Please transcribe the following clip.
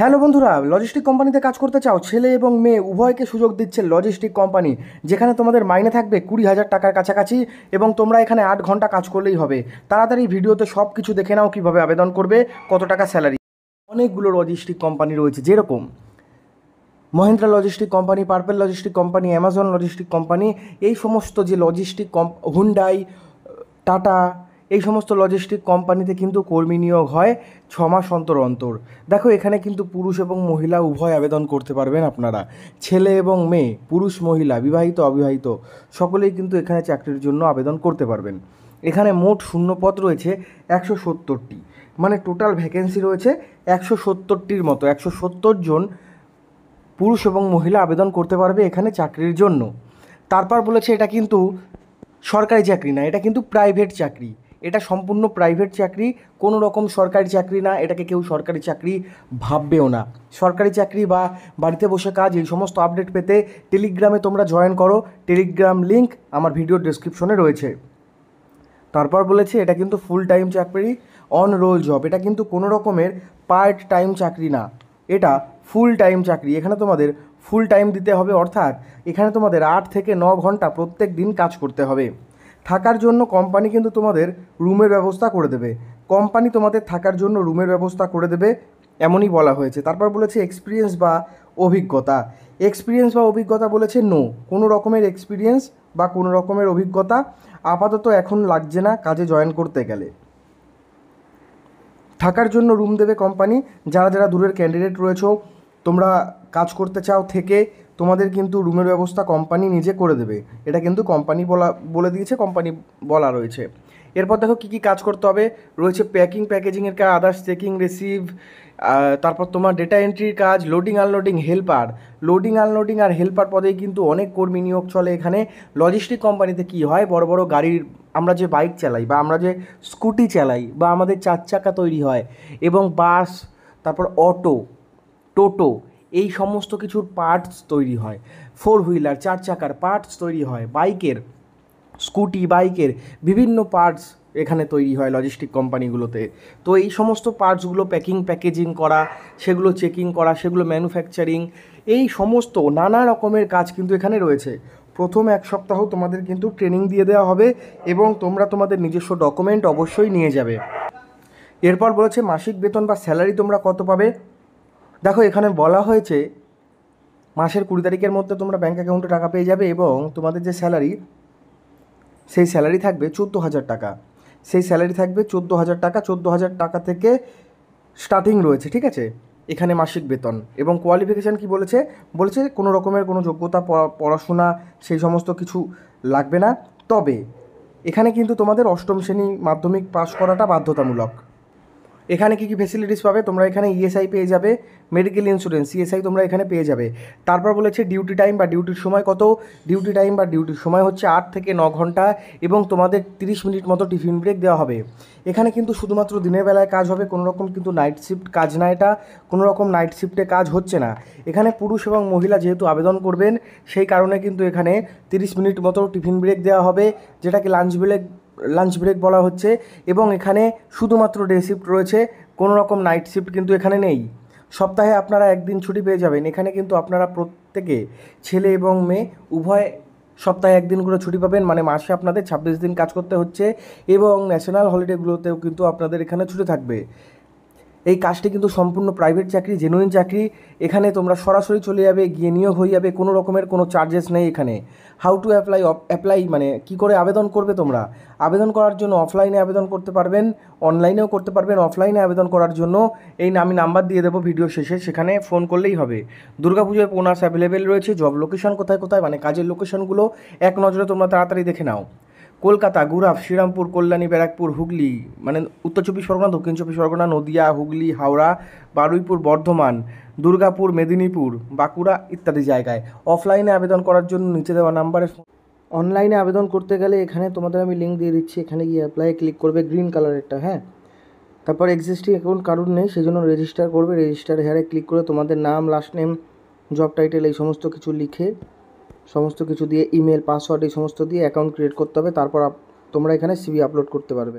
hello বন্ধুরা logistic কোম্পানিতে কাজ করতে চাও ছেলে এবং মেয়ে উভয়কে সুযোগ দিচ্ছে লজিস্টিক কোম্পানি যেখানে তোমাদের মাইনে থাকবে কুড়ি হাজার টাকার কাছাকাছি এবং তোমরা এখানে আট ঘন্টা কাজ করলেই হবে তাড়াতাড়ি ভিডিওতে সব কিছু দেখে নাও কীভাবে আবেদন করবে কত টাকা স্যালারি অনেকগুলো লজিস্টিক কোম্পানি রয়েছে যেরকম Mahindra logistic company purple logistic company Amazon logistic company এই সমস্ত যে লজিস্টিক কম হুন্ডাই টাটা এই সমস্ত লজিস্টিক কোম্পানিতে কিন্তু কর্মী নিয়োগ হয় ছ মাস অন্তর অন্তর দেখো এখানে কিন্তু পুরুষ এবং মহিলা উভয় আবেদন করতে পারবেন আপনারা ছেলে এবং মেয়ে পুরুষ মহিলা বিবাহিত অবিবাহিত সকলেই কিন্তু এখানে চাকরির জন্য আবেদন করতে পারবেন এখানে মোট শূন্যপদ রয়েছে একশো সত্তরটি মানে টোটাল ভ্যাকেন্সি রয়েছে একশো সত্তরটির মতো একশো সত্তর জন পুরুষ এবং মহিলা আবেদন করতে পারবে এখানে চাকরির জন্য তারপর বলেছে এটা কিন্তু সরকারি চাকরি না এটা কিন্তু প্রাইভেট চাকরি এটা সম্পূর্ণ প্রাইভেট চাকরি কোনো রকম সরকারি চাকরি না এটাকে কেউ সরকারি চাকরি ভাববেও না সরকারি চাকরি বা বাড়িতে বসে কাজ এই সমস্ত আপডেট পেতে টেলিগ্রামে তোমরা জয়েন করো টেলিগ্রাম লিঙ্ক আমার ভিডিও ডিসক্রিপশনে রয়েছে তারপর বলেছে এটা কিন্তু ফুল টাইম চাকরি অন রোল জব এটা কিন্তু কোনো রকমের পার্ট টাইম চাকরি না এটা ফুল টাইম চাকরি এখানে তোমাদের ফুল টাইম দিতে হবে অর্থাৎ এখানে তোমাদের আট থেকে ন ঘন্টা প্রত্যেক দিন কাজ করতে হবে থাকার জন্য কোম্পানি কিন্তু তোমাদের রুমের ব্যবস্থা করে দেবে কোম্পানি তোমাদের থাকার জন্য রুমের ব্যবস্থা করে দেবে এমনই বলা হয়েছে তারপর বলেছে এক্সপিরিয়েন্স বা অভিজ্ঞতা এক্সপিরিয়েন্স বা অভিজ্ঞতা বলেছে নো কোনো রকমের এক্সপিরিয়েন্স বা কোনো রকমের অভিজ্ঞতা আপাতত এখন লাগছে না কাজে জয়েন করতে গেলে থাকার জন্য রুম দেবে কোম্পানি যারা যারা দূরের ক্যান্ডিডেট রয়েছে তোমরা কাজ করতে চাও থেকে তোমাদের কিন্তু রুমের ব্যবস্থা কোম্পানি নিজে করে দেবে এটা কিন্তু কোম্পানি বলা বলে দিয়েছে কোম্পানি বলা রয়েছে এরপর দেখো কী কী কাজ করতে হবে রয়েছে প্যাকিং প্যাকেজিংয়ের কাজ আদার্স চেকিং রিসিভ তারপর তোমার ডেটা এন্ট্রির কাজ loading unloading helper loading unloading আর হেল্পার পদেই কিন্তু অনেক কর্মী নিয়োগ চলে এখানে লজিস্টিক কোম্পানিতে কি হয় বড় বড় গাড়ির আমরা যে বাইক চালাই বা আমরা যে স্কুটি চালাই বা আমাদের চার চাকা তৈরি হয় এবং বাস তারপর অটো টোটো এই সমস্ত কিছুর পার্টস তৈরি হয় ফোর হুইলার চার চাকার পার্টস তৈরি হয় বাইকের স্কুটি বাইকের বিভিন্ন পার্টস এখানে তৈরি হয় লজিস্টিক কোম্পানিগুলোতে তো এই সমস্ত পার্টসগুলো প্যাকিং প্যাকেজিং করা সেগুলো চেকিং করা সেগুলো ম্যানুফ্যাকচারিং এই সমস্ত নানা রকমের কাজ কিন্তু এখানে রয়েছে প্রথম এক সপ্তাহ তোমাদের কিন্তু ট্রেনিং দিয়ে দেওয়া হবে এবং তোমরা তোমাদের নিজস্ব ডকুমেন্ট অবশ্যই নিয়ে যাবে এরপর বলেছে মাসিক বেতন বা স্যালারি তোমরা কত পাবে দেখো এখানে বলা হয়েছে মাসের কুড়ি তারিখের মধ্যে তোমরা ব্যাঙ্ক অ্যাকাউন্টে টাকা পেয়ে যাবে এবং তোমাদের যে স্যালারি সেই স্যালারি থাকবে চোদ্দো হাজার টাকা সেই স্যালারি থাকবে চোদ্দো হাজার টাকা চোদ্দো হাজার টাকা থেকে স্টার্টিং রয়েছে ঠিক আছে এখানে মাসিক বেতন এবং কোয়ালিফিকেশান কি বলেছে বলেছে কোনো রকমের কোনো যোগ্যতা পড়াশোনা সেই সমস্ত কিছু লাগবে না তবে এখানে কিন্তু তোমাদের অষ্টম শ্রেণী মাধ্যমিক পাশ করাটা বাধ্যতামূলক এখানে কী কী ফেসিলিটিস পাবে তোমরা এখানে ইএসআই e পেয়ে যাবে মেডিকেল ইন্স্যুরেন্স ইএসআই তোমরা এখানে পেয়ে যাবে তারপর বলেছে ডিউটি টাইম বা ডিউটির সময় কত ডিউটি টাইম বা ডিউটির সময় হচ্ছে আট থেকে ন ঘন্টা এবং তোমাদের তিরিশ মিনিট মতো টিফিন ব্রেক দেওয়া হবে এখানে কিন্তু শুধুমাত্র দিনের বেলায় কাজ হবে কোনো রকম কিন্তু নাইট শিফট কাজ না এটা কোনো রকম নাইট শিফটে কাজ হচ্ছে না এখানে পুরুষ এবং মহিলা যেহেতু আবেদন করবেন সেই কারণে কিন্তু এখানে তিরিশ মিনিট মতো টিফিন ব্রেক দেওয়া হবে যেটাকে লাঞ্চ ব্রেক লাঞ্চ ব্রেক বলা হচ্ছে এবং এখানে শুধুমাত্র ডে শিফট রয়েছে কোনো রকম নাইট শিফট কিন্তু এখানে নেই সপ্তাহে আপনারা একদিন ছুটি পেয়ে যাবেন এখানে কিন্তু আপনারা প্রত্যেকে ছেলে এবং মেয়ে উভয় সপ্তাহে একদিন করে ছুটি পাবেন মানে মাসে আপনাদের ছাব্বিশ দিন কাজ করতে হচ্ছে এবং ন্যাশনাল হলিডেগুলোতেও কিন্তু আপনাদের এখানে ছুটি থাকবে এই কাজটি কিন্তু সম্পূর্ণ প্রাইভেট চাকরি জেনুইন চাকরি এখানে তোমরা সরাসরি চলে যাবে গিয়ে নিয়োগ হয়ে যাবে কোনো রকমের কোনো চার্জেস নেই এখানে হাউ টু অ্যাপ্লাই অ্যাপ্লাই মানে কি করে আবেদন করবে তোমরা আবেদন করার জন্য অফলাইনে আবেদন করতে পারবেন অনলাইনেও করতে পারবেন অফলাইনে আবেদন করার জন্য এই আমি নাম্বার দিয়ে দেবো ভিডিও শেষে সেখানে ফোন করলেই হবে দুর্গাপুজোয় পোনার্স অ্যাভেলেবেল রয়েছে জব লোকেশন কোথায় কোথায় মানে কাজের লোকেশনগুলো এক নজরে তোমরা তাড়াতাড়ি দেখে নাও কলকাতা গুরাফ শ্রীরামপুর কল্যাণী ব্যারাকপুর হুগলি মানে উত্তর চব্বিশ পরগনা দক্ষিণ চব্বিশ পরগনা নদিয়া হুগলি হাওড়া বারুইপুর বর্ধমান দুর্গাপুর মেদিনীপুর বাঁকুড়া ইত্যাদি জায়গায় অফলাইনে আবেদন করার জন্য নিচে দেওয়া নাম্বারে অনলাইনে আবেদন করতে গেলে এখানে তোমাদের আমি লিঙ্ক দিয়ে দিচ্ছি এখানে গিয়ে অ্যাপ্লাই ক্লিক করবে গ্রিন কালারেরটা হ্যাঁ তারপর এক্সিস্টিং অ্যাকাউন্ট কারুর নেই সেজন্য রেজিস্টার করবে রেজিস্টার হেয়ারে ক্লিক করে তোমাদের নাম লাস্ট নেম জব টাইটেল এই সমস্ত কিছু লিখে সমস্ত কিছু দিয়ে ইমেল পাসওয়ার্ড এই সমস্ত দিয়ে অ্যাকাউন্ট ক্রিয়েট করতে হবে তারপর তোমরা এখানে সিভি আপলোড করতে পারবে